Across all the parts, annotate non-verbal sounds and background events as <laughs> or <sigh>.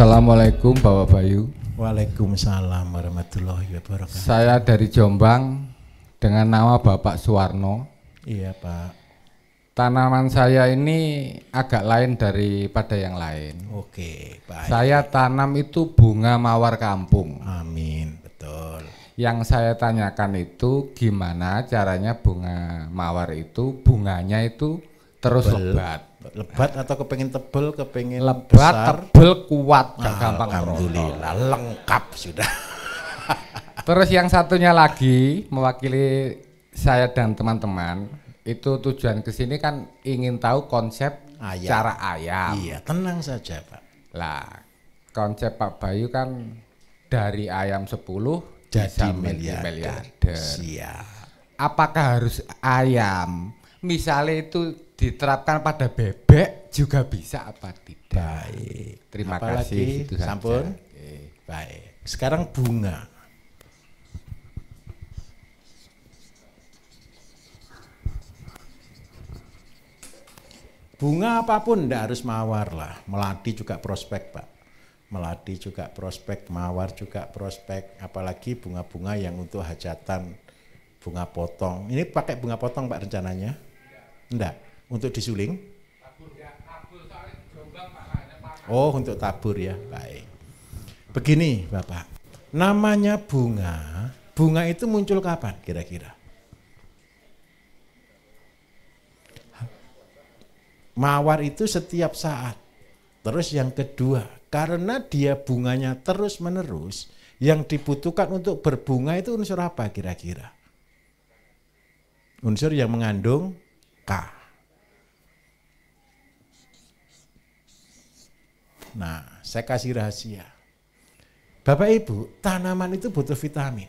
Assalamualaikum Bapak Bayu. Waalaikumsalam warahmatullahi wabarakatuh. Saya dari Jombang dengan nama Bapak Suwarno. Iya Pak. Tanaman saya ini agak lain daripada yang lain. Oke, Pak. Saya tanam itu bunga mawar kampung. Amin, betul. Yang saya tanyakan itu gimana caranya bunga mawar itu bunganya itu terus Bel lebat lebat atau kepengen tebel kepengen lebat besar. tebel kuat nah, gampang alhamdulillah rono. lengkap sudah <laughs> terus yang satunya lagi mewakili saya dan teman-teman itu tujuan ke sini kan ingin tahu konsep ayam. cara ayam iya tenang saja pak lah konsep Pak Bayu kan dari ayam 10 jadi miliarder. miliarder siap apakah harus ayam misalnya itu diterapkan pada bebek juga bisa apa tidak? Baik. Terima Apalagi, kasih. Itu sampun. Oke. Baik. Sekarang bunga. Bunga apapun tidak harus mawar lah. Melati juga prospek Pak. Melati juga prospek, mawar juga prospek. Apalagi bunga-bunga yang untuk hajatan, bunga potong. Ini pakai bunga potong Pak rencananya? Enggak untuk disuling? Ya, oh, untuk tabur ya, baik. Begini Bapak, namanya bunga, bunga itu muncul kapan kira-kira? Mawar itu setiap saat. Terus yang kedua, karena dia bunganya terus menerus, yang dibutuhkan untuk berbunga itu unsur apa kira-kira? Unsur yang mengandung K. Nah, saya kasih rahasia. Bapak Ibu, tanaman itu butuh vitamin.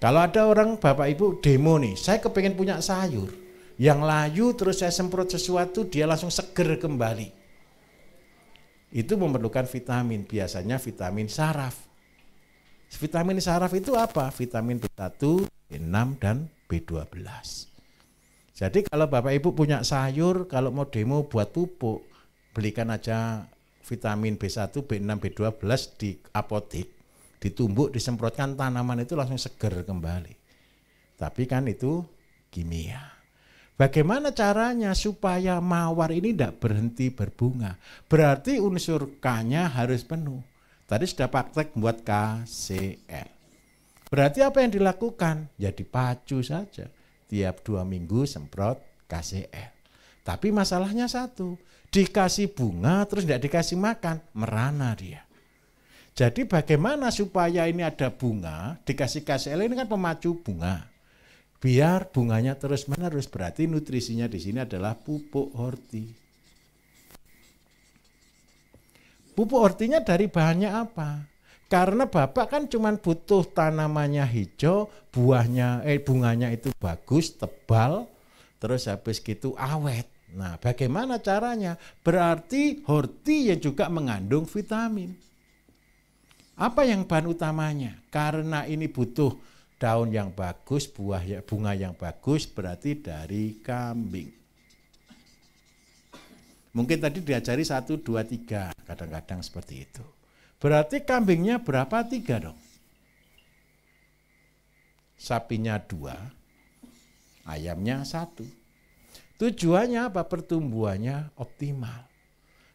Kalau ada orang Bapak Ibu demo nih, saya kepengen punya sayur yang layu terus saya semprot sesuatu dia langsung seger kembali. Itu memerlukan vitamin, biasanya vitamin saraf. Vitamin saraf itu apa? Vitamin B1, B6 dan B12. Jadi kalau Bapak Ibu punya sayur, kalau mau demo buat pupuk, belikan aja vitamin B1, B6, B12 di apotik, ditumbuk, disemprotkan tanaman itu langsung seger kembali. Tapi kan itu kimia. Bagaimana caranya supaya mawar ini tidak berhenti berbunga? Berarti unsur K-nya harus penuh. Tadi sudah praktek buat KCL. Berarti apa yang dilakukan? Ya dipacu saja. Tiap dua minggu semprot KCL. Tapi masalahnya satu, dikasih bunga terus tidak dikasih makan, merana dia. Jadi bagaimana supaya ini ada bunga, dikasih kasih KCL ini kan pemacu bunga. Biar bunganya terus menerus, berarti nutrisinya di sini adalah pupuk horti. Pupuk hortinya dari bahannya apa? Karena Bapak kan cuma butuh tanamannya hijau, buahnya eh bunganya itu bagus, tebal, terus habis gitu awet. Nah, bagaimana caranya? Berarti horti yang juga mengandung vitamin. Apa yang bahan utamanya? Karena ini butuh daun yang bagus, buah ya, bunga yang bagus, berarti dari kambing. Mungkin tadi diajari satu, dua, tiga, kadang-kadang seperti itu. Berarti kambingnya berapa tiga dong? Sapinya dua, ayamnya satu Tujuannya apa? Pertumbuhannya optimal.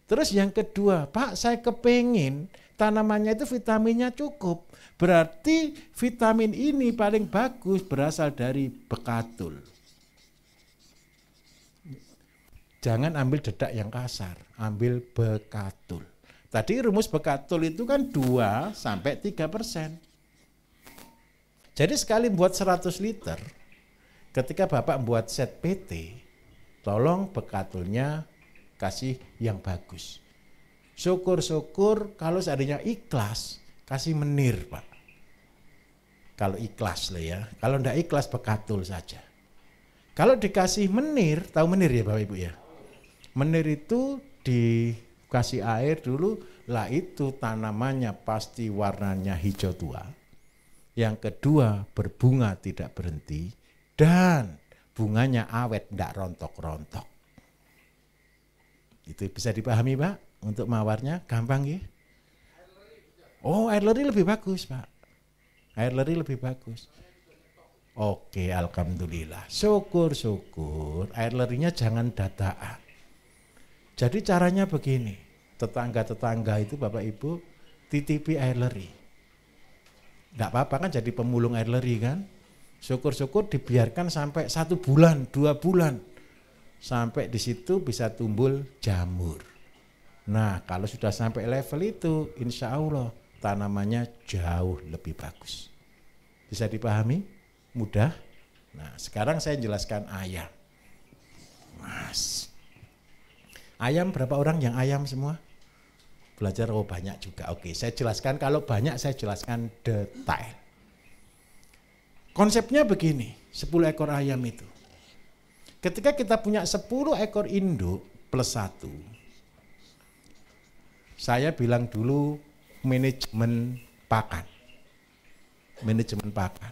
Terus yang kedua, Pak saya kepingin tanamannya itu vitaminnya cukup. Berarti vitamin ini paling bagus berasal dari bekatul. Jangan ambil dedak yang kasar, ambil bekatul. Tadi rumus bekatul itu kan 2 sampai 3 persen. Jadi sekali buat 100 liter, ketika Bapak buat set PT, Tolong bekatulnya kasih yang bagus. Syukur-syukur kalau seandainya ikhlas, kasih menir Pak. Kalau ikhlas loh ya, kalau ndak ikhlas bekatul saja. Kalau dikasih menir, tahu menir ya Bapak Ibu ya? Menir itu dikasih air dulu, lah itu tanamannya pasti warnanya hijau tua. Yang kedua berbunga tidak berhenti dan bunganya awet, tidak rontok-rontok. Itu bisa dipahami Pak? Untuk mawarnya gampang ya? Oh air leri lebih bagus Pak. Air leri lebih bagus. Oke Alhamdulillah. Syukur-syukur air lorinya jangan dadaan. Jadi caranya begini. Tetangga-tetangga itu Bapak Ibu titipi air leri. Tidak apa-apa kan jadi pemulung air leri kan? Syukur-syukur dibiarkan sampai satu bulan, dua bulan. Sampai di situ bisa tumbul jamur. Nah kalau sudah sampai level itu insya Allah tanamannya jauh lebih bagus. Bisa dipahami? Mudah? Nah sekarang saya jelaskan ayam. Mas. Ayam berapa orang yang ayam semua? Belajar oh banyak juga. Oke, saya jelaskan kalau banyak saya jelaskan detail. Konsepnya begini, 10 ekor ayam itu. Ketika kita punya 10 ekor induk plus satu, saya bilang dulu manajemen pakan. Manajemen pakan.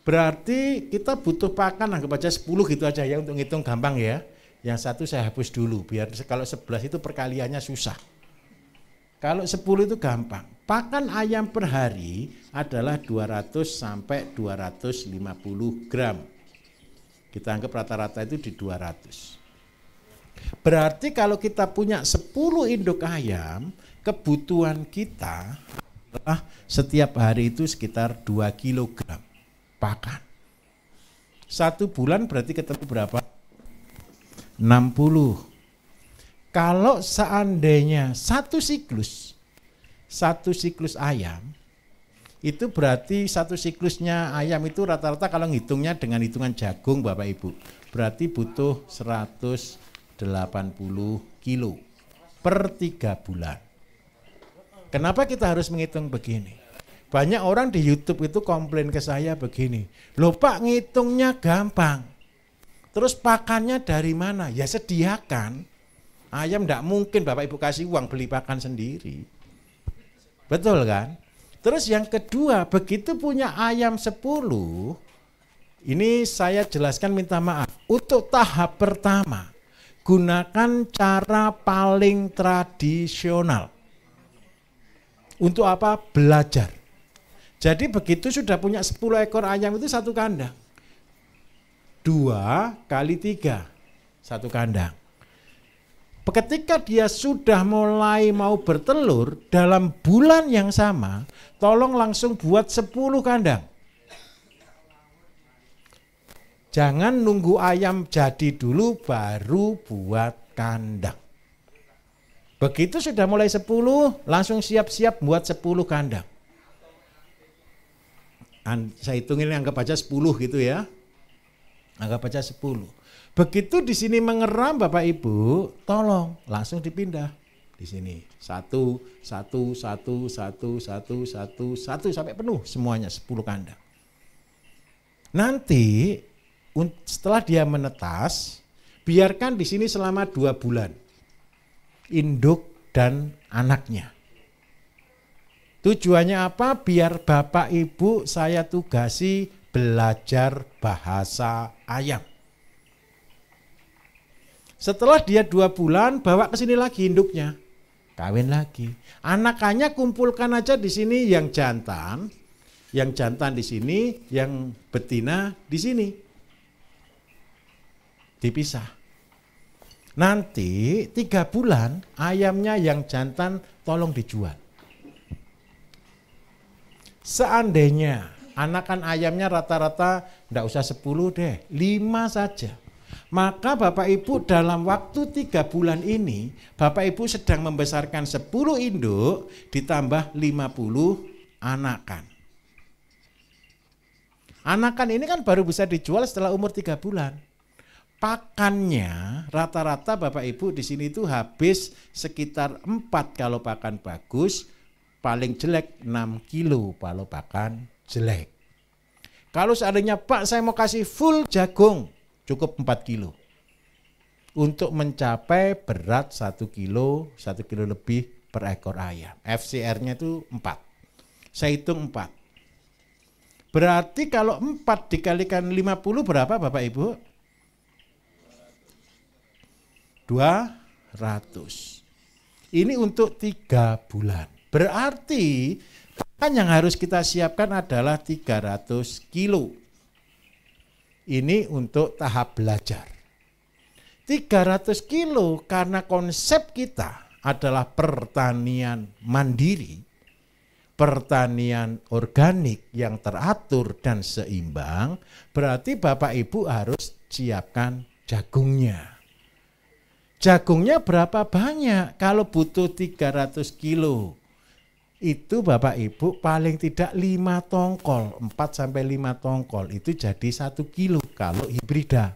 Berarti kita butuh pakan anggap aja 10 gitu aja ya untuk ngitung gampang ya. Yang satu saya hapus dulu biar kalau 11 itu perkaliannya susah. Kalau 10 itu gampang. Pakan ayam per hari adalah 200 sampai 250 gram. Kita anggap rata-rata itu di 200. Berarti kalau kita punya 10 induk ayam, kebutuhan kita adalah setiap hari itu sekitar 2 kilogram pakan. Satu bulan berarti ketemu berapa? 60 kalau seandainya satu siklus, satu siklus ayam, itu berarti satu siklusnya ayam itu rata-rata kalau ngitungnya dengan hitungan jagung Bapak Ibu, berarti butuh 180 kilo per tiga bulan. Kenapa kita harus menghitung begini? Banyak orang di YouTube itu komplain ke saya begini. Loh Pak ngitungnya gampang. Terus pakannya dari mana? Ya sediakan. Ayam tidak mungkin Bapak Ibu kasih uang beli pakan sendiri. Betul kan? Terus yang kedua, begitu punya ayam 10, ini saya jelaskan minta maaf. Untuk tahap pertama, gunakan cara paling tradisional. Untuk apa? Belajar. Jadi begitu sudah punya 10 ekor ayam itu satu kandang. Dua kali tiga, satu kandang ketika dia sudah mulai mau bertelur dalam bulan yang sama, tolong langsung buat 10 kandang. Jangan nunggu ayam jadi dulu baru buat kandang. Begitu sudah mulai 10, langsung siap-siap buat 10 kandang. Saya hitungin anggap aja 10 gitu ya maka baca 10. Begitu di sini mengeram Bapak Ibu, tolong langsung dipindah di sini. Satu, satu, satu, satu, satu, satu, satu sampai penuh semuanya 10 kandang. Nanti setelah dia menetas, biarkan di sini selama dua bulan. Induk dan anaknya. Tujuannya apa? Biar bapak ibu saya tugasi belajar bahasa ayam. Setelah dia dua bulan, bawa ke sini lagi induknya. Kawin lagi. Anakannya kumpulkan aja di sini yang jantan, yang jantan di sini, yang betina di sini. Dipisah. Nanti tiga bulan ayamnya yang jantan tolong dijual. Seandainya Anakan ayamnya rata-rata enggak usah 10 deh, 5 saja. Maka Bapak Ibu dalam waktu tiga bulan ini Bapak Ibu sedang membesarkan 10 induk ditambah 50 anakan. Anakan ini kan baru bisa dijual setelah umur tiga bulan. Pakannya rata-rata Bapak Ibu di sini itu habis sekitar 4 kalau pakan bagus, paling jelek 6 kilo kalau pakan jelek. Kalau seandainya Pak saya mau kasih full jagung cukup 4 kilo. Untuk mencapai berat 1 kilo, 1 kilo lebih per ekor ayam. FCR-nya itu 4. Saya hitung 4. Berarti kalau 4 dikalikan 50 berapa Bapak Ibu? 200. Ini untuk 3 bulan. Berarti Kan yang harus kita siapkan adalah 300 kilo. Ini untuk tahap belajar. 300 kilo karena konsep kita adalah pertanian mandiri, pertanian organik yang teratur dan seimbang, berarti Bapak Ibu harus siapkan jagungnya. Jagungnya berapa banyak? Kalau butuh 300 kilo, itu Bapak Ibu paling tidak 5 tongkol, 4 sampai 5 tongkol itu jadi 1 kilo kalau hibrida.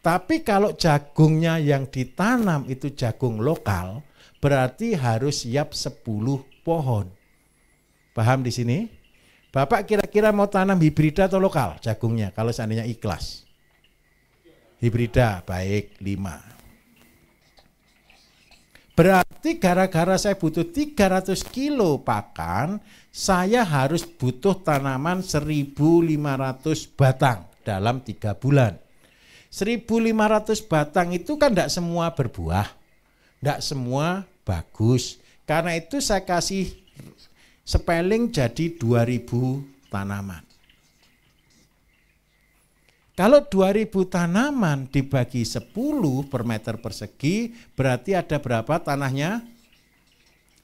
Tapi kalau jagungnya yang ditanam itu jagung lokal, berarti harus siap 10 pohon. Paham di sini? Bapak kira-kira mau tanam hibrida atau lokal jagungnya kalau seandainya ikhlas? Hibrida, baik 5. Berarti gara-gara saya butuh 300 kilo pakan, saya harus butuh tanaman 1.500 batang dalam tiga bulan. 1.500 batang itu kan tidak semua berbuah, tidak semua bagus. Karena itu saya kasih spelling jadi 2.000 tanaman. Kalau 2000 tanaman dibagi 10 per meter persegi, berarti ada berapa tanahnya?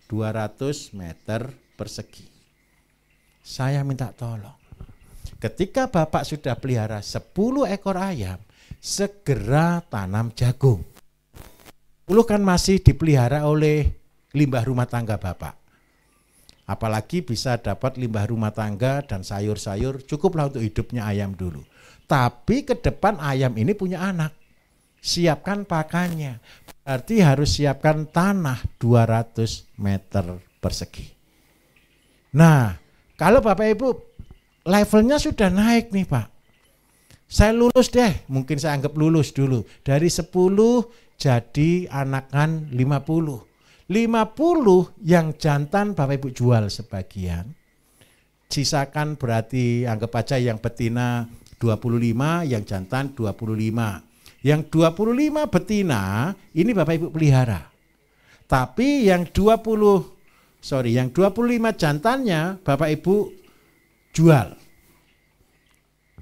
200 meter persegi. Saya minta tolong. Ketika Bapak sudah pelihara 10 ekor ayam, segera tanam jagung. 10 kan masih dipelihara oleh limbah rumah tangga Bapak. Apalagi bisa dapat limbah rumah tangga dan sayur-sayur, cukuplah untuk hidupnya ayam dulu tapi ke depan ayam ini punya anak. Siapkan pakannya. Berarti harus siapkan tanah 200 meter persegi. Nah, kalau Bapak Ibu levelnya sudah naik nih Pak. Saya lulus deh, mungkin saya anggap lulus dulu. Dari 10 jadi anakan 50. 50 yang jantan Bapak Ibu jual sebagian. Sisakan berarti anggap aja yang betina 25, yang jantan 25. Yang 25 betina ini Bapak Ibu pelihara. Tapi yang 20 sorry, yang 25 jantannya Bapak Ibu jual.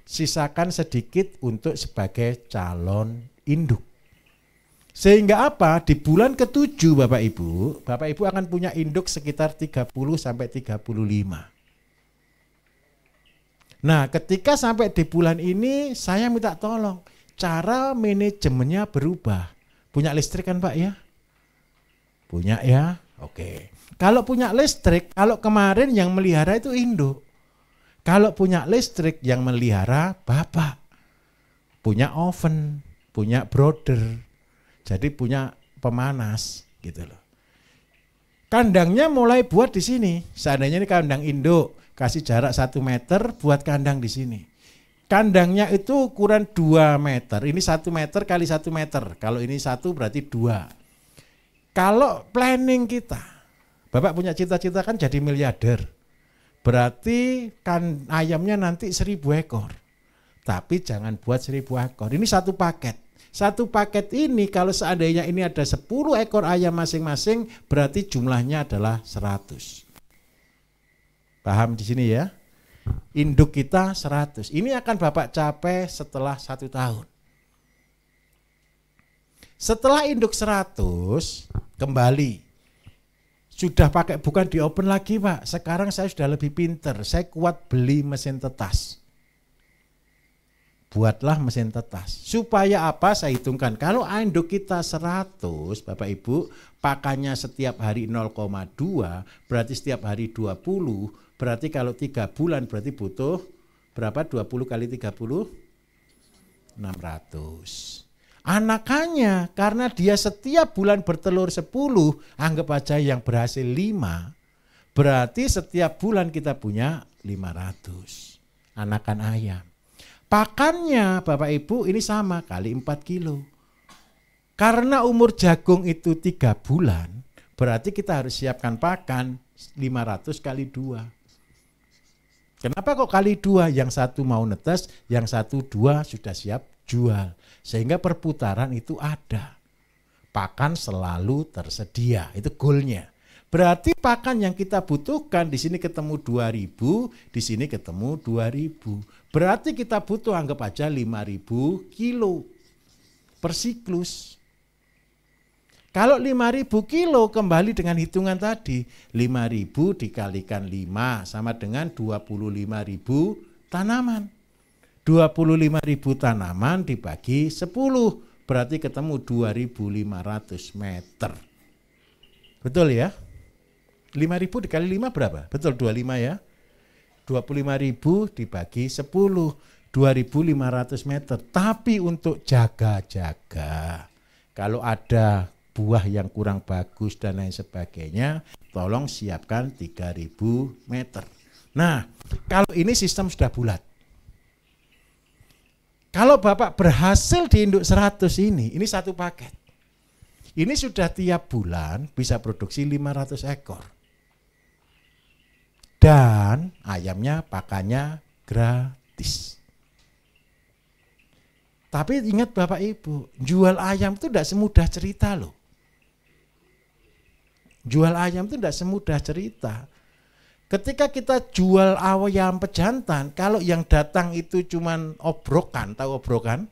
Sisakan sedikit untuk sebagai calon induk. Sehingga apa? Di bulan ketujuh Bapak Ibu, Bapak Ibu akan punya induk sekitar 30 sampai 35. Nah, ketika sampai di bulan ini saya minta tolong cara manajemennya berubah. Punya listrik kan, Pak ya? Punya ya. Oke. Kalau punya listrik, kalau kemarin yang melihara itu induk. Kalau punya listrik yang melihara Bapak. Punya oven, punya broder, Jadi punya pemanas gitu loh. Kandangnya mulai buat di sini. Seandainya ini kandang induk, kasih jarak satu meter buat kandang di sini. Kandangnya itu ukuran 2 meter. Ini satu meter kali satu meter. Kalau ini satu berarti dua. Kalau planning kita, Bapak punya cita-cita kan jadi miliarder. Berarti kan ayamnya nanti seribu ekor. Tapi jangan buat seribu ekor. Ini satu paket. Satu paket ini kalau seandainya ini ada 10 ekor ayam masing-masing berarti jumlahnya adalah 100. Paham di sini ya? Induk kita 100. Ini akan Bapak capai setelah satu tahun. Setelah induk 100, kembali. Sudah pakai bukan di open lagi Pak. Sekarang saya sudah lebih pinter. Saya kuat beli mesin tetas. Buatlah mesin tetas. Supaya apa saya hitungkan. Kalau induk kita 100 Bapak Ibu, pakannya setiap hari 0,2 berarti setiap hari 20 Berarti kalau tiga bulan berarti butuh berapa? 20 kali 30? 600. Anakannya karena dia setiap bulan bertelur 10, anggap aja yang berhasil 5, berarti setiap bulan kita punya 500 anakan ayam. Pakannya Bapak Ibu ini sama kali 4 kilo. Karena umur jagung itu tiga bulan, berarti kita harus siapkan pakan 500 kali dua. Kenapa kok kali dua? Yang satu mau netes, yang satu dua sudah siap jual. Sehingga perputaran itu ada. Pakan selalu tersedia. Itu goalnya. Berarti pakan yang kita butuhkan di sini ketemu 2000, di sini ketemu 2000. Berarti kita butuh anggap aja 5000 kilo per siklus. Kalau 5000 kilo kembali dengan hitungan tadi, 5000 dikalikan 5 sama dengan 25000 tanaman. 25.000 tanaman dibagi 10 berarti ketemu 2.500 meter. Betul ya? 5.000 dikali 5 berapa? Betul 25 ya? 25.000 dibagi 10 2.500 meter. Tapi untuk jaga-jaga kalau ada buah yang kurang bagus dan lain sebagainya, tolong siapkan 3000 meter. Nah, kalau ini sistem sudah bulat. Kalau Bapak berhasil di induk 100 ini, ini satu paket. Ini sudah tiap bulan bisa produksi 500 ekor. Dan ayamnya pakannya gratis. Tapi ingat Bapak Ibu, jual ayam itu tidak semudah cerita loh. Jual ayam itu tidak semudah cerita. Ketika kita jual ayam pejantan, kalau yang datang itu cuman obrokan, tahu obrokan?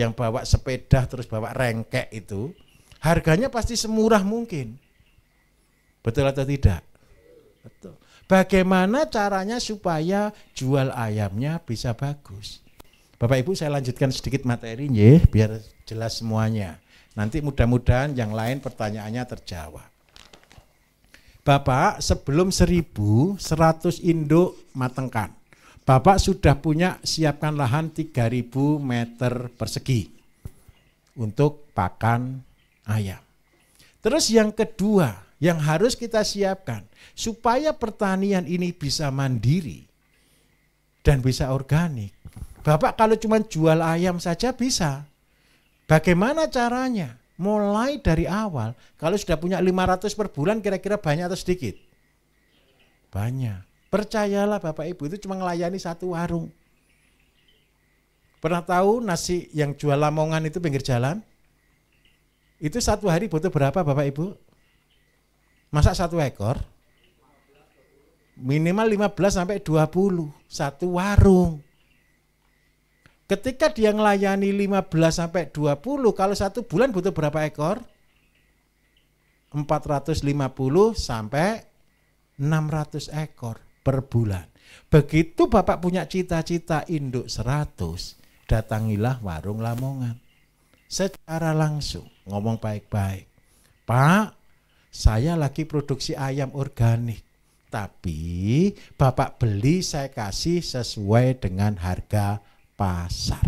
Yang bawa sepeda terus bawa rengkek itu, harganya pasti semurah mungkin. Betul atau tidak? Betul. Bagaimana caranya supaya jual ayamnya bisa bagus? Bapak Ibu saya lanjutkan sedikit materi ya, biar jelas semuanya. Nanti mudah-mudahan yang lain pertanyaannya terjawab. Bapak sebelum 1.100 induk matengkan. Bapak sudah punya siapkan lahan 3000 meter persegi untuk pakan ayam. Terus yang kedua yang harus kita siapkan supaya pertanian ini bisa mandiri dan bisa organik. Bapak kalau cuma jual ayam saja bisa. Bagaimana caranya? mulai dari awal kalau sudah punya 500 per bulan kira-kira banyak atau sedikit? Banyak. Percayalah Bapak Ibu itu cuma melayani satu warung. Pernah tahu nasi yang jual lamongan itu pinggir jalan? Itu satu hari butuh berapa Bapak Ibu? Masak satu ekor? Minimal 15 sampai 20 satu warung. Ketika dia ngelayani 15 sampai 20, kalau satu bulan butuh berapa ekor? 450 sampai 600 ekor per bulan. Begitu Bapak punya cita-cita induk 100, datangilah warung Lamongan. Secara langsung ngomong baik-baik. Pak, saya lagi produksi ayam organik. Tapi Bapak beli saya kasih sesuai dengan harga pasar.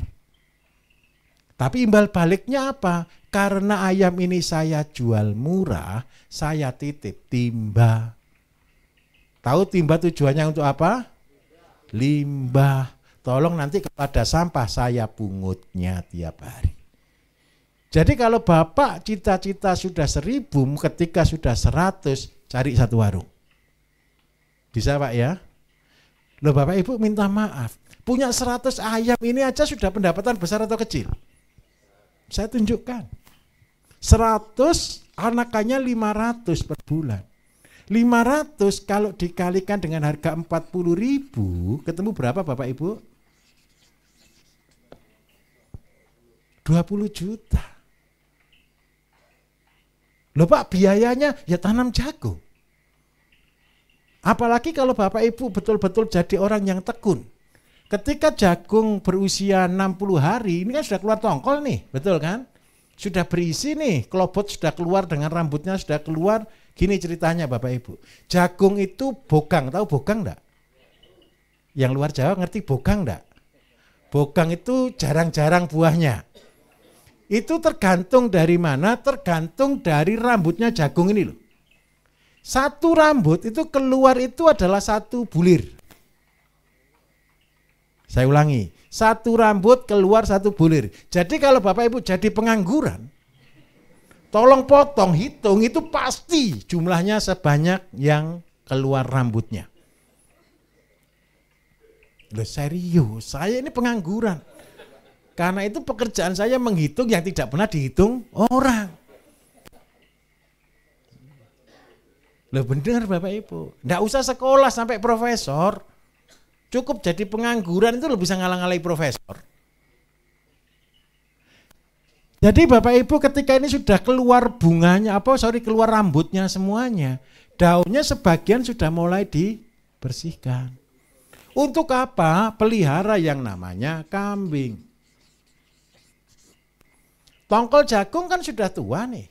Tapi imbal baliknya apa? Karena ayam ini saya jual murah, saya titip timba. Tahu timba tujuannya untuk apa? Limbah. Tolong nanti kepada sampah saya pungutnya tiap hari. Jadi kalau bapak cita-cita sudah seribu, ketika sudah seratus, cari satu warung. Bisa pak ya? Loh bapak ibu minta maaf, Punya 100 ayam ini aja sudah pendapatan besar atau kecil? Saya tunjukkan. 100 anakannya 500 per bulan. 500 kalau dikalikan dengan harga 40 ribu, ketemu berapa Bapak Ibu? 20 juta. Loh Pak, biayanya ya tanam jagung. Apalagi kalau Bapak Ibu betul-betul jadi orang yang tekun. Ketika jagung berusia 60 hari, ini kan sudah keluar tongkol nih, betul kan? Sudah berisi nih, kelobot sudah keluar dengan rambutnya sudah keluar. Gini ceritanya Bapak Ibu. Jagung itu bogang, tahu bogang enggak? Yang luar Jawa ngerti bogang enggak? Bogang itu jarang-jarang buahnya. Itu tergantung dari mana? Tergantung dari rambutnya jagung ini loh. Satu rambut itu keluar itu adalah satu bulir. Saya ulangi, satu rambut keluar satu bulir. Jadi kalau Bapak Ibu jadi pengangguran, tolong potong, hitung itu pasti jumlahnya sebanyak yang keluar rambutnya. Loh serius, saya ini pengangguran. Karena itu pekerjaan saya menghitung yang tidak pernah dihitung orang. Loh benar Bapak Ibu, enggak usah sekolah sampai profesor cukup jadi pengangguran itu lo bisa ngalang alai profesor. Jadi Bapak Ibu ketika ini sudah keluar bunganya, apa sorry keluar rambutnya semuanya, daunnya sebagian sudah mulai dibersihkan. Untuk apa? Pelihara yang namanya kambing. Tongkol jagung kan sudah tua nih.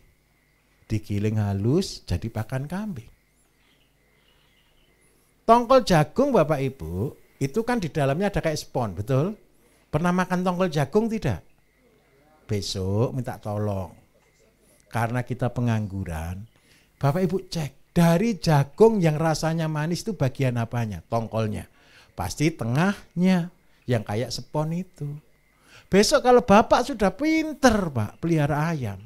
Digiling halus jadi pakan kambing. Tongkol jagung Bapak Ibu itu kan di dalamnya ada kayak spons, betul? Pernah makan tongkol jagung tidak? Besok minta tolong. Karena kita pengangguran, Bapak Ibu cek dari jagung yang rasanya manis itu bagian apanya? Tongkolnya. Pasti tengahnya yang kayak spons itu. Besok kalau Bapak sudah pinter Pak pelihara ayam,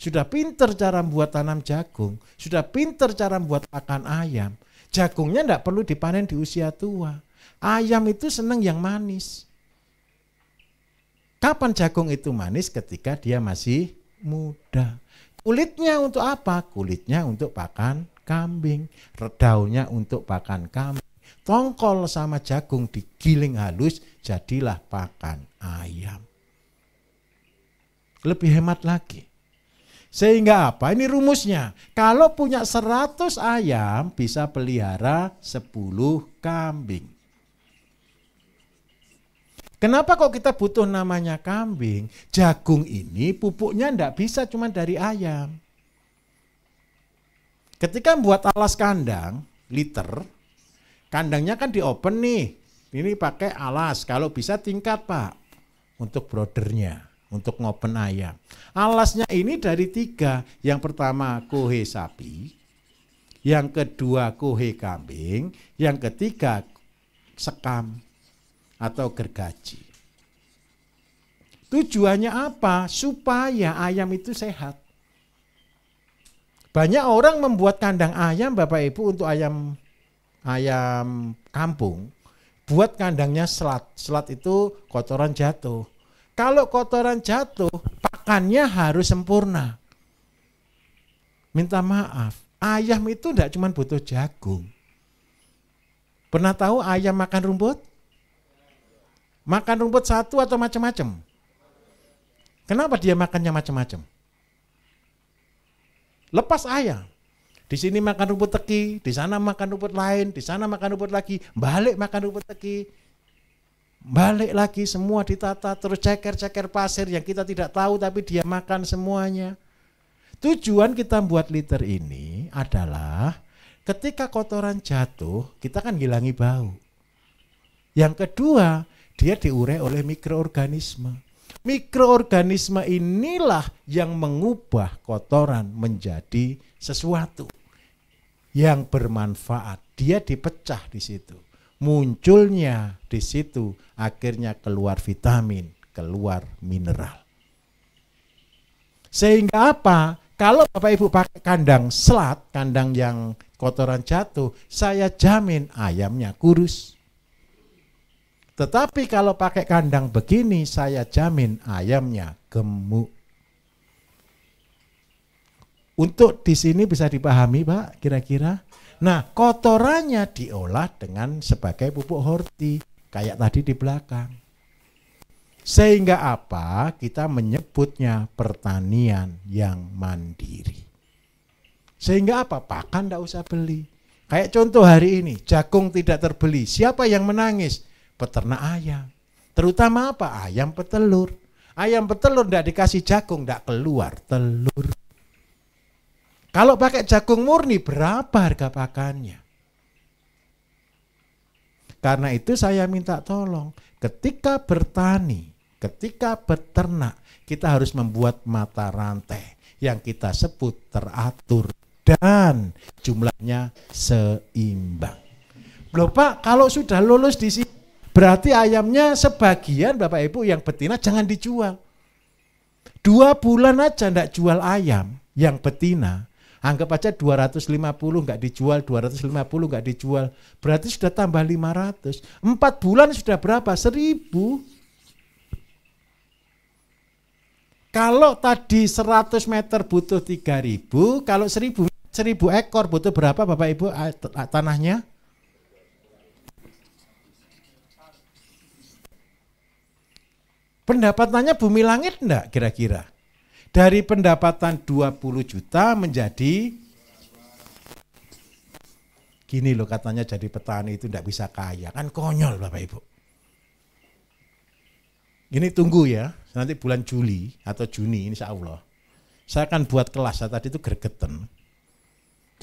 sudah pinter cara membuat tanam jagung, sudah pinter cara membuat pakan ayam. Jagungnya tidak perlu dipanen di usia tua. Ayam itu senang yang manis. Kapan jagung itu manis? Ketika dia masih muda. Kulitnya untuk apa? Kulitnya untuk pakan kambing. Redaunya untuk pakan kambing. Tongkol sama jagung digiling halus, jadilah pakan ayam. Lebih hemat lagi. Sehingga apa? Ini rumusnya. Kalau punya 100 ayam bisa pelihara 10 kambing. Kenapa kok kita butuh namanya kambing? Jagung ini pupuknya ndak bisa cuma dari ayam. Ketika buat alas kandang, liter, kandangnya kan di open nih. Ini pakai alas, kalau bisa tingkat pak, untuk brodernya, untuk ngopen ayam. Alasnya ini dari tiga, yang pertama kohe sapi, yang kedua kohe kambing, yang ketiga sekam atau gergaji. Tujuannya apa? Supaya ayam itu sehat. Banyak orang membuat kandang ayam Bapak Ibu untuk ayam ayam kampung. Buat kandangnya selat. Selat itu kotoran jatuh. Kalau kotoran jatuh, pakannya harus sempurna. Minta maaf, ayam itu tidak cuma butuh jagung. Pernah tahu ayam makan rumput? Makan rumput satu atau macam-macam? Kenapa dia makannya macam-macam? Lepas ayah. Di sini makan rumput teki, di sana makan rumput lain, di sana makan rumput lagi, balik makan rumput teki. Balik lagi semua ditata terus ceker-ceker pasir yang kita tidak tahu tapi dia makan semuanya. Tujuan kita buat liter ini adalah ketika kotoran jatuh, kita kan hilangi bau. Yang kedua, dia diurai oleh mikroorganisme. Mikroorganisme inilah yang mengubah kotoran menjadi sesuatu yang bermanfaat. Dia dipecah di situ. Munculnya di situ akhirnya keluar vitamin, keluar mineral. Sehingga apa? Kalau Bapak Ibu pakai kandang selat, kandang yang kotoran jatuh, saya jamin ayamnya kurus. Tetapi kalau pakai kandang begini, saya jamin ayamnya gemuk. Untuk di sini bisa dipahami, Pak, kira-kira. Nah, kotorannya diolah dengan sebagai pupuk horti, kayak tadi di belakang. Sehingga apa? Kita menyebutnya pertanian yang mandiri. Sehingga apa? Pakan tidak usah beli. Kayak contoh hari ini, jagung tidak terbeli. Siapa yang menangis? peternak ayam. Terutama apa? Ayam petelur. Ayam petelur tidak dikasih jagung, tidak keluar telur. Kalau pakai jagung murni, berapa harga pakannya? Karena itu saya minta tolong, ketika bertani, ketika beternak, kita harus membuat mata rantai yang kita sebut teratur dan jumlahnya seimbang. Loh Pak, kalau sudah lulus di sini Berarti ayamnya sebagian Bapak Ibu yang betina jangan dijual. Dua bulan aja ndak jual ayam yang betina. Anggap aja 250 nggak dijual, 250 nggak dijual. Berarti sudah tambah 500. Empat bulan sudah berapa? seribu Kalau tadi 100 meter butuh 3000, kalau 1000 1000 ekor butuh berapa Bapak Ibu tanahnya? Pendapatannya bumi langit enggak kira-kira? Dari pendapatan 20 juta menjadi gini loh katanya jadi petani itu enggak bisa kaya. Kan konyol Bapak Ibu. Ini tunggu ya, nanti bulan Juli atau Juni insya Allah. Saya akan buat kelas, saya tadi itu gergeten.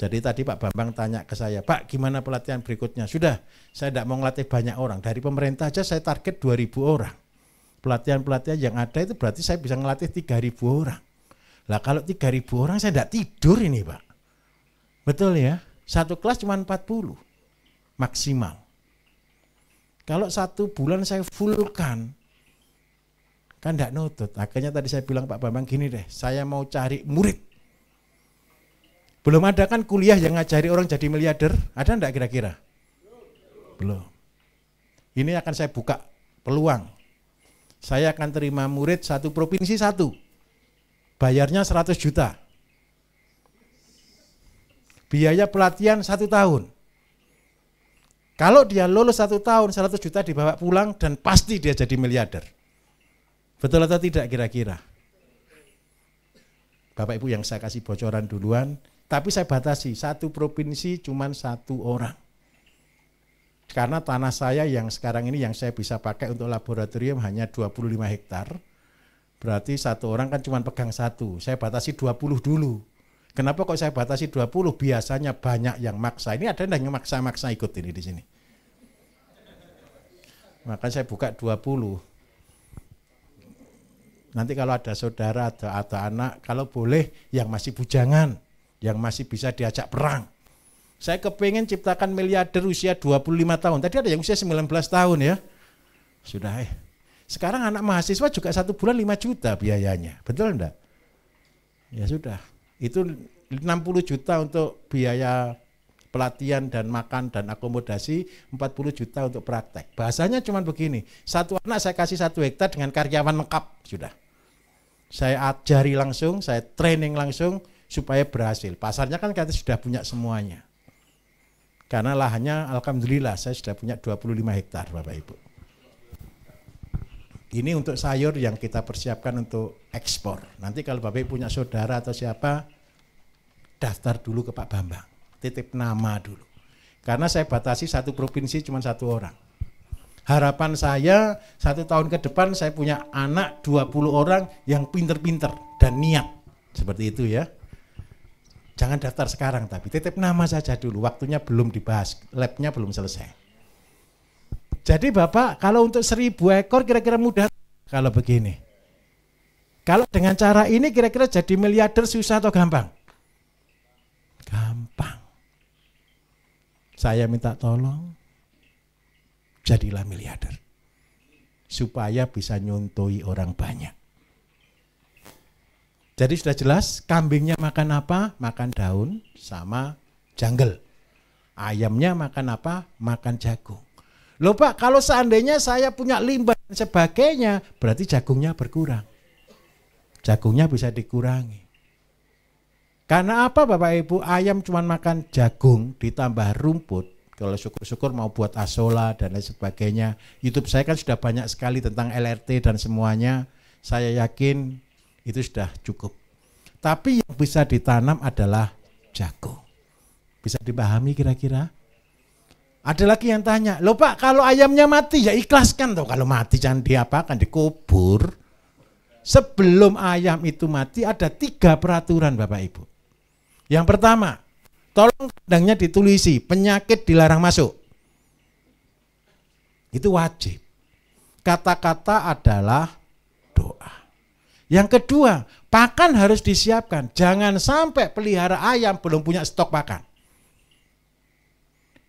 Jadi tadi Pak Bambang tanya ke saya, Pak gimana pelatihan berikutnya? Sudah, saya tidak mau ngelatih banyak orang. Dari pemerintah aja saya target 2000 orang pelatihan-pelatihan yang ada itu berarti saya bisa ngelatih 3.000 orang. Lah kalau 3.000 orang saya tidak tidur ini Pak. Betul ya? Satu kelas cuma 40 maksimal. Kalau satu bulan saya fullkan, kan tidak nutut. Akhirnya tadi saya bilang Pak Bambang gini deh, saya mau cari murid. Belum ada kan kuliah yang ngajari orang jadi miliarder? Ada enggak kira-kira? Belum. Ini akan saya buka peluang saya akan terima murid satu provinsi satu. Bayarnya 100 juta. Biaya pelatihan satu tahun. Kalau dia lulus satu tahun 100 juta dibawa pulang dan pasti dia jadi miliarder. Betul atau tidak kira-kira? Bapak Ibu yang saya kasih bocoran duluan, tapi saya batasi satu provinsi cuma satu orang karena tanah saya yang sekarang ini yang saya bisa pakai untuk laboratorium hanya 25 hektar. Berarti satu orang kan cuma pegang satu. Saya batasi 20 dulu. Kenapa kok saya batasi 20? Biasanya banyak yang maksa. Ini ada yang maksa-maksa ikut ini di sini. Maka saya buka 20. Nanti kalau ada saudara atau, atau anak, kalau boleh yang masih bujangan, yang masih bisa diajak perang. Saya kepengen ciptakan miliarder usia 25 tahun. Tadi ada yang usia 19 tahun ya. Sudah. Eh. Sekarang anak mahasiswa juga satu bulan 5 juta biayanya. Betul enggak? Ya sudah. Itu 60 juta untuk biaya pelatihan dan makan dan akomodasi 40 juta untuk praktek. Bahasanya cuma begini, satu anak saya kasih satu hektar dengan karyawan lengkap sudah. Saya ajari langsung, saya training langsung supaya berhasil. Pasarnya kan kita sudah punya semuanya. Karena lahannya alhamdulillah saya sudah punya 25 hektar Bapak Ibu. Ini untuk sayur yang kita persiapkan untuk ekspor. Nanti kalau Bapak Ibu punya saudara atau siapa daftar dulu ke Pak Bambang, titip nama dulu. Karena saya batasi satu provinsi cuma satu orang. Harapan saya satu tahun ke depan saya punya anak 20 orang yang pinter-pinter dan niat. Seperti itu ya. Jangan daftar sekarang tapi titip nama saja dulu, waktunya belum dibahas, labnya belum selesai. Jadi Bapak, kalau untuk seribu ekor kira-kira mudah kalau begini. Kalau dengan cara ini kira-kira jadi miliarder susah atau gampang? Gampang. Saya minta tolong, jadilah miliarder. Supaya bisa nyontoi orang banyak. Jadi sudah jelas kambingnya makan apa? Makan daun sama jungle. Ayamnya makan apa? Makan jagung. Loh Pak, kalau seandainya saya punya limbah dan sebagainya, berarti jagungnya berkurang. Jagungnya bisa dikurangi. Karena apa Bapak Ibu? Ayam cuma makan jagung ditambah rumput. Kalau syukur-syukur mau buat asola dan lain sebagainya. Youtube saya kan sudah banyak sekali tentang LRT dan semuanya. Saya yakin itu sudah cukup. Tapi yang bisa ditanam adalah jagung. Bisa dipahami kira-kira? Ada lagi yang tanya, loh Pak kalau ayamnya mati ya ikhlaskan tuh kalau mati jangan diapakan dikubur. Sebelum ayam itu mati ada tiga peraturan Bapak Ibu. Yang pertama, tolong kandangnya ditulisi, penyakit dilarang masuk. Itu wajib. Kata-kata adalah doa. Yang kedua, pakan harus disiapkan. Jangan sampai pelihara ayam belum punya stok pakan.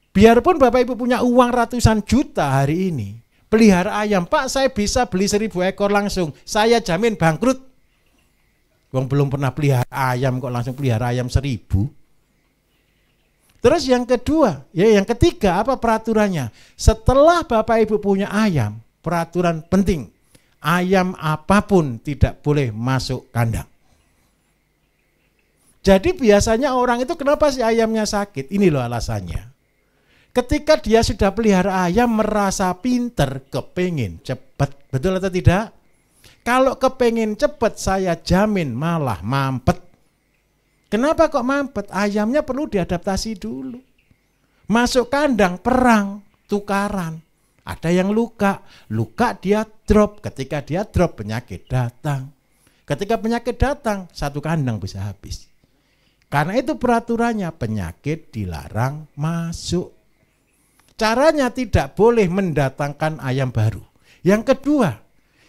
Biarpun Bapak Ibu punya uang ratusan juta hari ini, pelihara ayam, Pak saya bisa beli seribu ekor langsung, saya jamin bangkrut. Wong belum pernah pelihara ayam kok langsung pelihara ayam seribu. Terus yang kedua, ya yang ketiga apa peraturannya? Setelah Bapak Ibu punya ayam, peraturan penting ayam apapun tidak boleh masuk kandang. Jadi biasanya orang itu kenapa sih ayamnya sakit? Ini loh alasannya. Ketika dia sudah pelihara ayam merasa pinter, kepingin cepat. Betul atau tidak? Kalau kepingin cepat saya jamin malah mampet. Kenapa kok mampet? Ayamnya perlu diadaptasi dulu. Masuk kandang perang, tukaran. Ada yang luka, luka dia drop. Ketika dia drop penyakit datang. Ketika penyakit datang, satu kandang bisa habis. Karena itu peraturannya penyakit dilarang masuk. Caranya tidak boleh mendatangkan ayam baru. Yang kedua,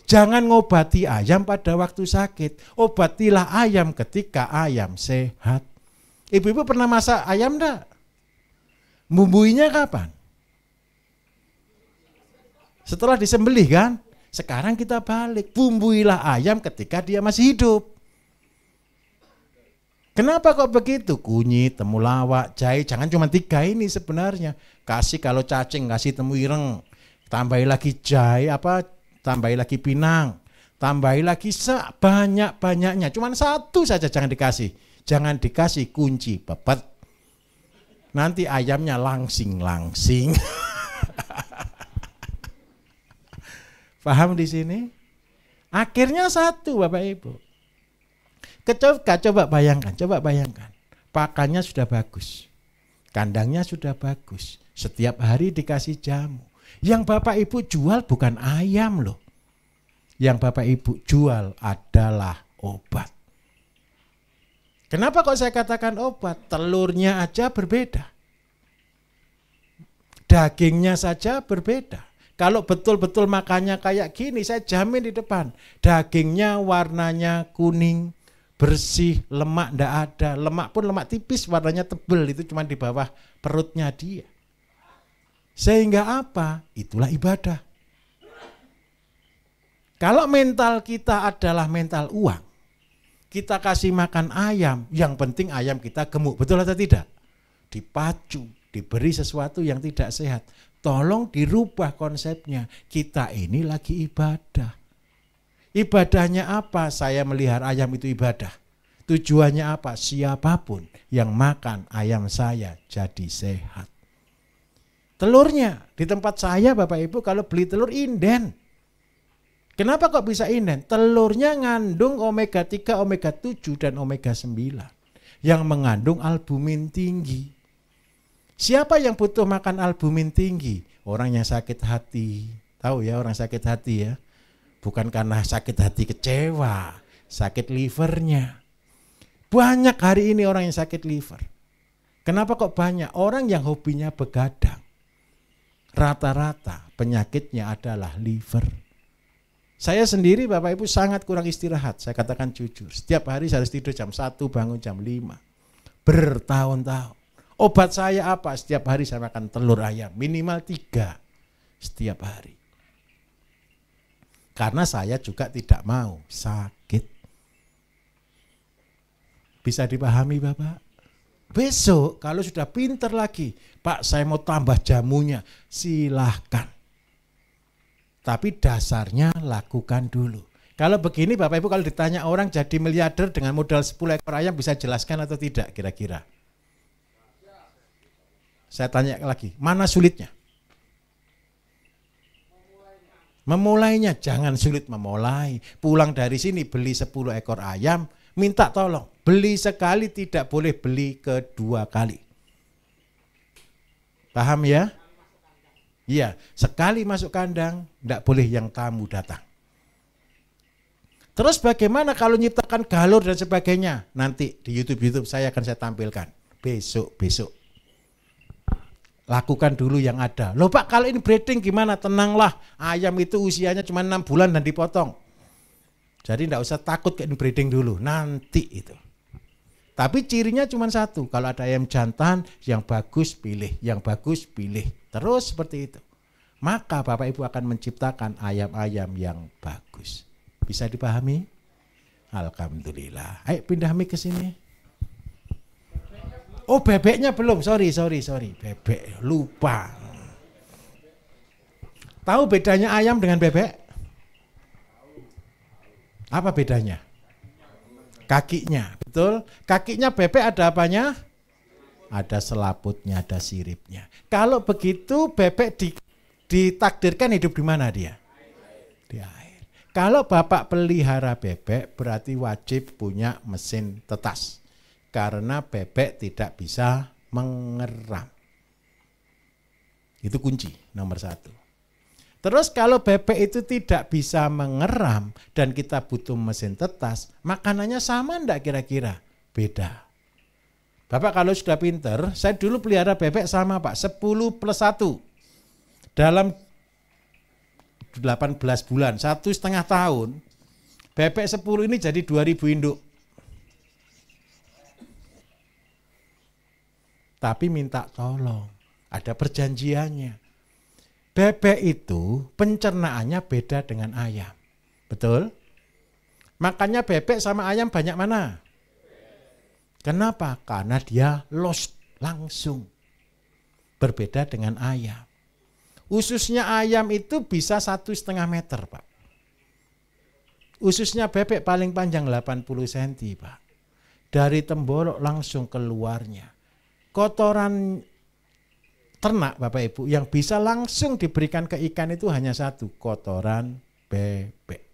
jangan ngobati ayam pada waktu sakit. Obatilah ayam ketika ayam sehat. Ibu-ibu pernah masak ayam enggak? Bumbuinya kapan? Setelah disembelih kan? Sekarang kita balik. Bumbuilah ayam ketika dia masih hidup. Kenapa kok begitu? Kunyit, temulawak, jahe, jangan cuma tiga ini sebenarnya. Kasih kalau cacing, kasih temu ireng. Tambahi lagi jahe, apa? Tambahi lagi pinang. Tambahi lagi sebanyak-banyaknya. cuma satu saja jangan dikasih. Jangan dikasih kunci, bebet. Nanti ayamnya langsing-langsing. <laughs> Paham di sini? Akhirnya satu Bapak Ibu. Kecoba, coba bayangkan, coba bayangkan. Pakannya sudah bagus. Kandangnya sudah bagus. Setiap hari dikasih jamu. Yang Bapak Ibu jual bukan ayam loh. Yang Bapak Ibu jual adalah obat. Kenapa kok saya katakan obat? Telurnya aja berbeda. Dagingnya saja berbeda. Kalau betul-betul makannya kayak gini, saya jamin di depan. Dagingnya warnanya kuning, bersih, lemak ndak ada. Lemak pun lemak tipis, warnanya tebel, itu cuma di bawah perutnya dia. Sehingga apa? Itulah ibadah. Kalau mental kita adalah mental uang, kita kasih makan ayam, yang penting ayam kita gemuk, betul atau tidak? Dipacu, diberi sesuatu yang tidak sehat. Tolong dirubah konsepnya. Kita ini lagi ibadah. Ibadahnya apa? Saya melihara ayam itu ibadah. Tujuannya apa? Siapapun yang makan ayam saya jadi sehat. Telurnya di tempat saya Bapak Ibu kalau beli telur inden. Kenapa kok bisa inden? Telurnya ngandung omega 3, omega 7 dan omega 9 yang mengandung albumin tinggi. Siapa yang butuh makan albumin tinggi? Orang yang sakit hati. Tahu ya orang sakit hati ya. Bukan karena sakit hati kecewa, sakit livernya. Banyak hari ini orang yang sakit liver. Kenapa kok banyak? Orang yang hobinya begadang. Rata-rata penyakitnya adalah liver. Saya sendiri Bapak Ibu sangat kurang istirahat. Saya katakan jujur. Setiap hari saya harus tidur jam 1, bangun jam 5. Bertahun-tahun. Obat saya apa? Setiap hari saya makan telur ayam. Minimal tiga setiap hari. Karena saya juga tidak mau sakit. Bisa dipahami Bapak? Besok kalau sudah pinter lagi, Pak saya mau tambah jamunya, silahkan. Tapi dasarnya lakukan dulu. Kalau begini Bapak Ibu kalau ditanya orang jadi miliarder dengan modal 10 ekor ayam bisa jelaskan atau tidak kira-kira? Saya tanya lagi, mana sulitnya? Memulainya, jangan sulit memulai. Pulang dari sini beli 10 ekor ayam, minta tolong. Beli sekali tidak boleh beli kedua kali. Paham ya? Iya, sekali masuk kandang, tidak boleh yang tamu datang. Terus bagaimana kalau nyiptakan galur dan sebagainya? Nanti di YouTube-YouTube saya akan saya tampilkan besok-besok lakukan dulu yang ada. Loh Pak, kalau ini breeding gimana? Tenanglah, ayam itu usianya cuma enam bulan dan dipotong. Jadi tidak usah takut ke breeding dulu, nanti itu. Tapi cirinya cuma satu, kalau ada ayam jantan yang bagus pilih, yang bagus pilih. Terus seperti itu. Maka Bapak Ibu akan menciptakan ayam-ayam yang bagus. Bisa dipahami? Alhamdulillah. Ayo pindah mic ke sini. Oh bebeknya belum, sorry, sorry, sorry. Bebek, lupa. Tahu bedanya ayam dengan bebek? Apa bedanya? Kakinya, betul. Kakinya bebek ada apanya? Ada selaputnya, ada siripnya. Kalau begitu bebek di, ditakdirkan hidup di mana dia? Di air. Kalau bapak pelihara bebek berarti wajib punya mesin tetas karena bebek tidak bisa mengeram. Itu kunci nomor satu. Terus kalau bebek itu tidak bisa mengeram dan kita butuh mesin tetas, makanannya sama enggak kira-kira? Beda. Bapak kalau sudah pinter, saya dulu pelihara bebek sama Pak, 10 plus 1. Dalam 18 bulan, satu setengah tahun, bebek 10 ini jadi 2000 induk. tapi minta tolong. Ada perjanjiannya. Bebek itu pencernaannya beda dengan ayam. Betul? Makanya bebek sama ayam banyak mana? Kenapa? Karena dia lost langsung. Berbeda dengan ayam. Ususnya ayam itu bisa satu setengah meter, Pak. Ususnya bebek paling panjang 80 cm, Pak. Dari tembolok langsung keluarnya kotoran ternak Bapak Ibu yang bisa langsung diberikan ke ikan itu hanya satu, kotoran bebek.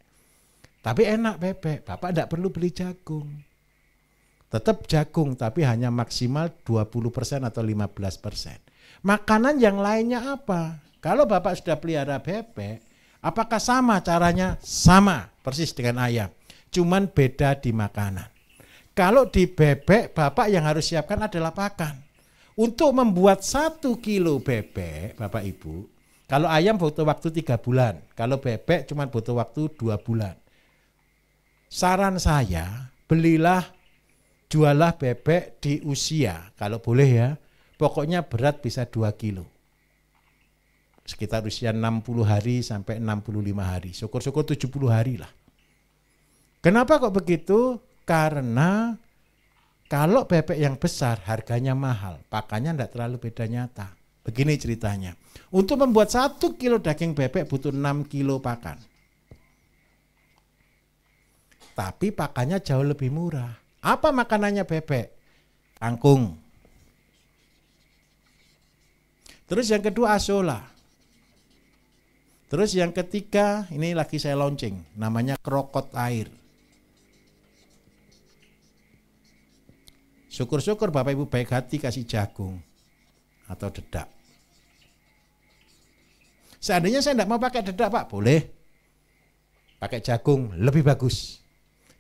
Tapi enak bebek, Bapak tidak perlu beli jagung. Tetap jagung tapi hanya maksimal 20% atau 15%. Makanan yang lainnya apa? Kalau Bapak sudah pelihara bebek, apakah sama caranya? Sama, persis dengan ayam. Cuman beda di makanan. Kalau di bebek, Bapak yang harus siapkan adalah pakan. Untuk membuat satu kilo bebek, Bapak Ibu, kalau ayam butuh waktu tiga bulan, kalau bebek cuma butuh waktu dua bulan. Saran saya, belilah, jualah bebek di usia, kalau boleh ya, pokoknya berat bisa dua kilo. Sekitar usia 60 hari sampai 65 hari, syukur-syukur 70 hari lah. Kenapa kok begitu? Karena kalau bebek yang besar harganya mahal, pakannya tidak terlalu beda nyata. Begini ceritanya. Untuk membuat satu kilo daging bebek butuh 6 kilo pakan. Tapi pakannya jauh lebih murah. Apa makanannya bebek? Angkung. Terus yang kedua asola. Terus yang ketiga, ini lagi saya launching, namanya krokot air. Syukur-syukur Bapak Ibu baik hati kasih jagung atau dedak. Seandainya saya tidak mau pakai dedak Pak, boleh. Pakai jagung lebih bagus.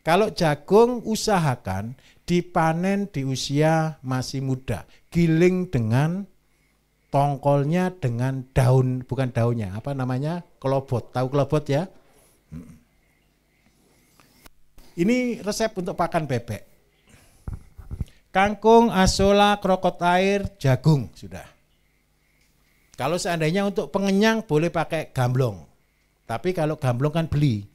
Kalau jagung usahakan dipanen di usia masih muda. Giling dengan tongkolnya dengan daun, bukan daunnya, apa namanya? Kelobot. Tahu kelobot ya? Hmm. Ini resep untuk pakan bebek kangkung, asola, krokot air, jagung sudah. Kalau seandainya untuk pengenyang boleh pakai gamblong. Tapi kalau gamblong kan beli.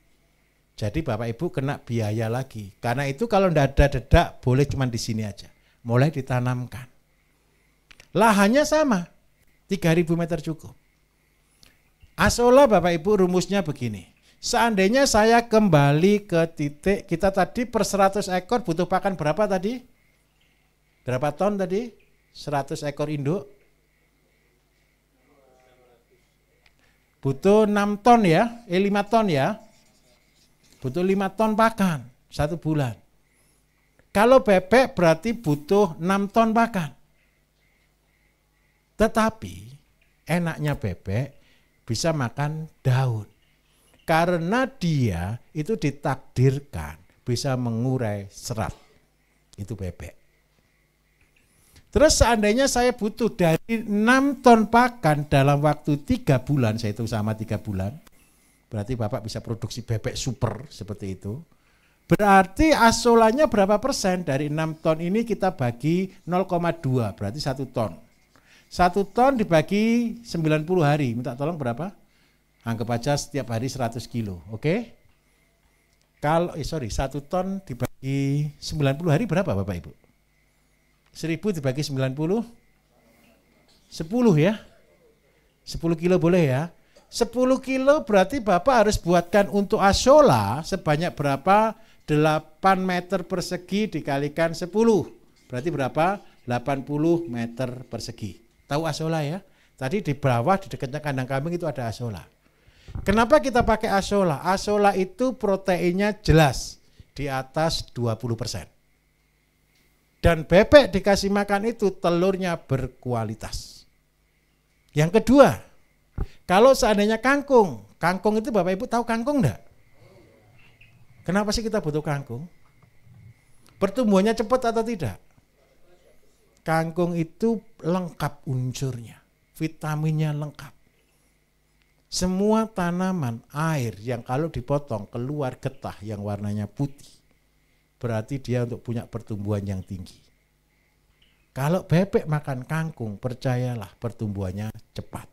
Jadi Bapak Ibu kena biaya lagi. Karena itu kalau tidak ada dedak boleh cuma di sini aja. Mulai ditanamkan. Lahannya sama. 3000 meter cukup. Asola Bapak Ibu rumusnya begini. Seandainya saya kembali ke titik, kita tadi per 100 ekor butuh pakan berapa tadi? Berapa ton tadi? 100 ekor induk. Butuh 6 ton ya, eh 5 ton ya. Butuh 5 ton pakan satu bulan. Kalau bebek berarti butuh 6 ton pakan. Tetapi enaknya bebek bisa makan daun. Karena dia itu ditakdirkan bisa mengurai serat. Itu bebek. Terus seandainya saya butuh dari 6 ton pakan dalam waktu 3 bulan, saya itu sama 3 bulan, berarti Bapak bisa produksi bebek super seperti itu. Berarti asolanya berapa persen dari 6 ton ini kita bagi 0,2, berarti 1 ton. 1 ton dibagi 90 hari, minta tolong berapa? Anggap aja setiap hari 100 kilo, oke? Okay? Kalau, eh sorry, 1 ton dibagi 90 hari berapa Bapak Ibu? 1000 dibagi 90 10 ya. 10 kilo boleh ya. 10 kilo berarti Bapak harus buatkan untuk asola sebanyak berapa? 8 meter persegi dikalikan 10. Berarti berapa? 80 meter persegi. Tahu asola ya? Tadi di bawah di dekatnya kandang kambing itu ada asola. Kenapa kita pakai asola? Asola itu proteinnya jelas di atas 20 persen dan bebek dikasih makan itu telurnya berkualitas. Yang kedua, kalau seandainya kangkung, kangkung itu Bapak Ibu tahu kangkung enggak? Kenapa sih kita butuh kangkung? Pertumbuhannya cepat atau tidak? Kangkung itu lengkap unsurnya, vitaminnya lengkap. Semua tanaman air yang kalau dipotong keluar getah yang warnanya putih berarti dia untuk punya pertumbuhan yang tinggi. Kalau bebek makan kangkung, percayalah pertumbuhannya cepat.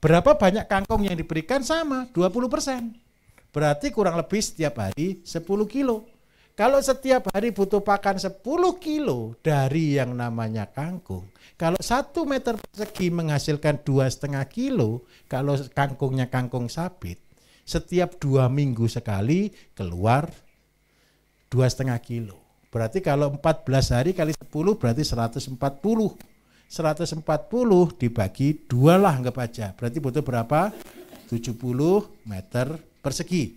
Berapa banyak kangkung yang diberikan sama, 20 persen. Berarti kurang lebih setiap hari 10 kilo. Kalau setiap hari butuh pakan 10 kilo dari yang namanya kangkung, kalau satu meter persegi menghasilkan dua setengah kilo, kalau kangkungnya kangkung sabit, setiap dua minggu sekali keluar dua setengah kilo. Berarti kalau 14 hari kali 10 berarti 140. 140 dibagi dua lah anggap aja. Berarti butuh berapa? 70 meter persegi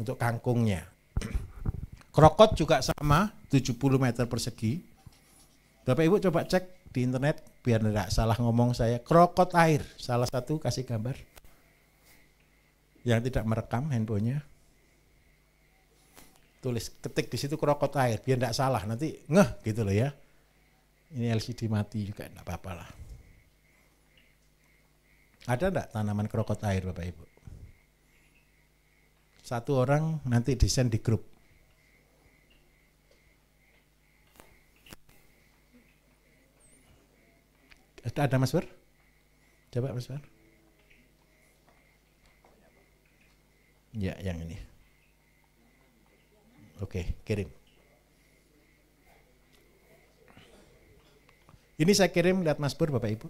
untuk kangkungnya. <clears throat> Krokot juga sama 70 meter persegi. Bapak Ibu coba cek di internet biar tidak salah ngomong saya. Krokot air salah satu kasih gambar. Yang tidak merekam handphonenya tulis ketik di situ krokot air biar tidak salah nanti ngeh gitu loh ya ini LCD mati juga tidak apa-apa lah ada tidak tanaman krokot air Bapak Ibu satu orang nanti desain di grup ada ada Mas Bur? coba Mas Bur. ya yang ini Oke, kirim. Ini saya kirim lihat Mas Pur Bapak Ibu.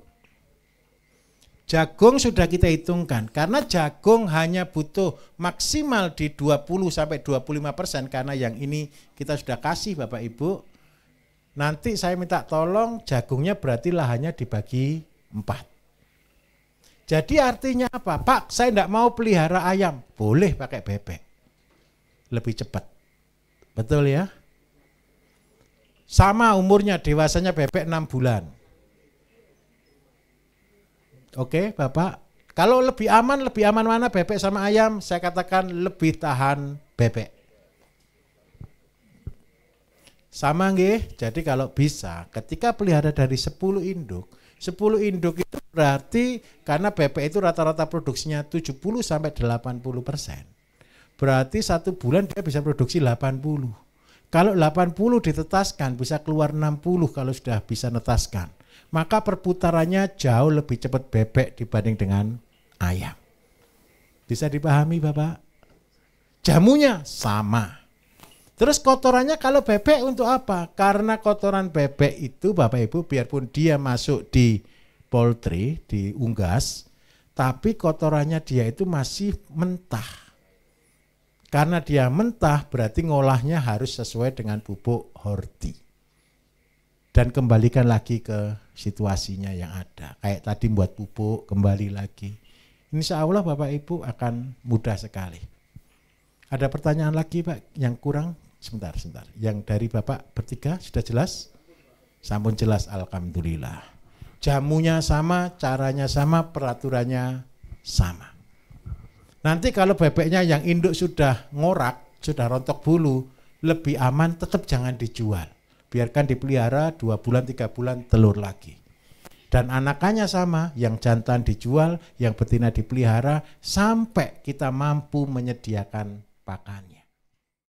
Jagung sudah kita hitungkan karena jagung hanya butuh maksimal di 20 sampai 25 persen karena yang ini kita sudah kasih Bapak Ibu. Nanti saya minta tolong jagungnya berarti lahannya dibagi empat. Jadi artinya apa? Pak, saya tidak mau pelihara ayam. Boleh pakai bebek. Lebih cepat. Betul ya? Sama umurnya dewasanya bebek 6 bulan. Oke, Bapak. Kalau lebih aman, lebih aman mana bebek sama ayam? Saya katakan lebih tahan bebek. Sama nggih. Jadi kalau bisa, ketika pelihara dari 10 induk, 10 induk itu berarti karena bebek itu rata-rata produksinya 70 sampai 80 persen. Berarti satu bulan dia bisa produksi 80. Kalau 80 ditetaskan bisa keluar 60 kalau sudah bisa netaskan. Maka perputarannya jauh lebih cepat bebek dibanding dengan ayam. Bisa dipahami Bapak? Jamunya sama. Terus kotorannya kalau bebek untuk apa? Karena kotoran bebek itu Bapak Ibu biarpun dia masuk di poultry, di unggas, tapi kotorannya dia itu masih mentah. Karena dia mentah berarti ngolahnya harus sesuai dengan pupuk horti. Dan kembalikan lagi ke situasinya yang ada. Kayak tadi buat pupuk kembali lagi. Insya Allah Bapak Ibu akan mudah sekali. Ada pertanyaan lagi Pak yang kurang? Sebentar, sebentar. Yang dari Bapak bertiga sudah jelas? Sampun jelas, Alhamdulillah. Jamunya sama, caranya sama, peraturannya sama. Nanti kalau bebeknya yang induk sudah ngorak, sudah rontok bulu, lebih aman tetap jangan dijual. Biarkan dipelihara dua bulan, tiga bulan telur lagi. Dan anakannya sama, yang jantan dijual, yang betina dipelihara, sampai kita mampu menyediakan pakan.